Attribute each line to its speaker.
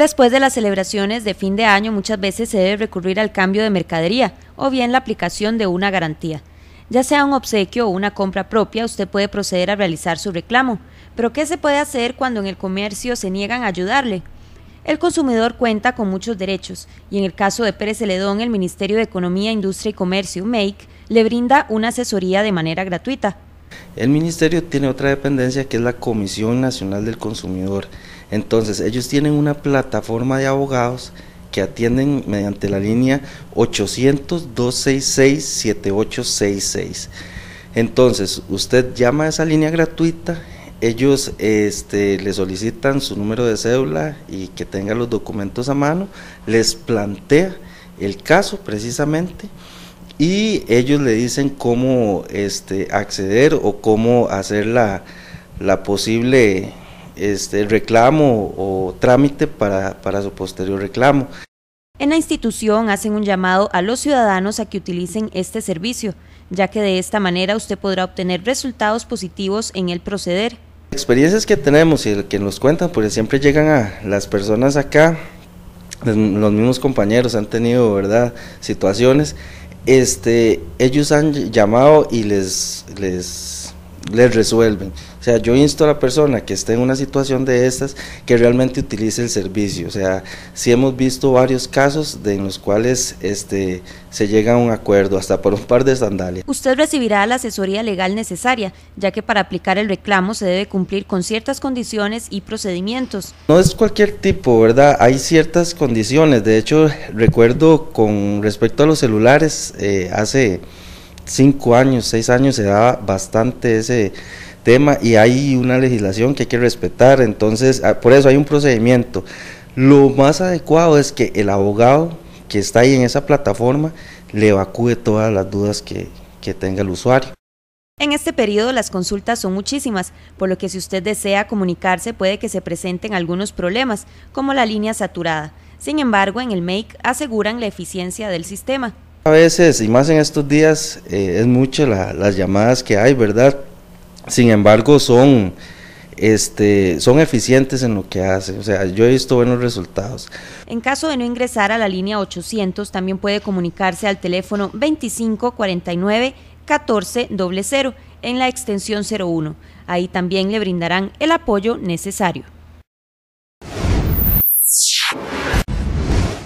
Speaker 1: Después de las celebraciones de fin de año muchas veces se debe recurrir al cambio de mercadería o bien la aplicación de una garantía. Ya sea un obsequio o una compra propia, usted puede proceder a realizar su reclamo. Pero ¿qué se puede hacer cuando en el comercio se niegan a ayudarle? El consumidor cuenta con muchos derechos y en el caso de Pérez Celedón, el Ministerio de Economía, Industria y Comercio, MEIC, le brinda una asesoría de manera gratuita.
Speaker 2: El Ministerio tiene otra dependencia que es la Comisión Nacional del Consumidor entonces, ellos tienen una plataforma de abogados que atienden mediante la línea 800-266-7866. Entonces, usted llama a esa línea gratuita, ellos este, le solicitan su número de cédula y que tenga los documentos a mano, les plantea el caso precisamente y ellos le dicen cómo este, acceder o cómo hacer la posible este, reclamo o trámite para, para su posterior reclamo.
Speaker 1: En la institución hacen un llamado a los ciudadanos a que utilicen este servicio, ya que de esta manera usted podrá obtener resultados positivos en el proceder.
Speaker 2: Experiencias que tenemos y que nos cuentan, porque siempre llegan a las personas acá, los mismos compañeros han tenido, ¿verdad?, situaciones. Este, ellos han llamado y les, les les resuelven. O sea, yo insto a la persona que esté en una situación de estas que realmente utilice el servicio. O sea, sí hemos visto varios casos de en los cuales este, se llega a un acuerdo, hasta por un par de sandalias.
Speaker 1: Usted recibirá la asesoría legal necesaria, ya que para aplicar el reclamo se debe cumplir con ciertas condiciones y procedimientos.
Speaker 2: No es cualquier tipo, ¿verdad? Hay ciertas condiciones. De hecho, recuerdo con respecto a los celulares, eh, hace cinco años, seis años se da bastante ese tema y hay una legislación que hay que respetar, entonces ah, por eso hay un procedimiento. Lo más adecuado es que el abogado que está ahí en esa plataforma le evacúe todas las dudas que, que tenga el usuario.
Speaker 1: En este periodo las consultas son muchísimas, por lo que si usted desea comunicarse puede que se presenten algunos problemas, como la línea saturada. Sin embargo, en el MAKE aseguran la eficiencia del sistema.
Speaker 2: A veces, y más en estos días, eh, es mucho las llamadas que hay, ¿verdad? Sin embargo, son, este, son eficientes en lo que hacen. O sea, yo he visto buenos resultados.
Speaker 1: En caso de no ingresar a la línea 800, también puede comunicarse al teléfono 2549 1400 en la extensión 01. Ahí también le brindarán el apoyo necesario.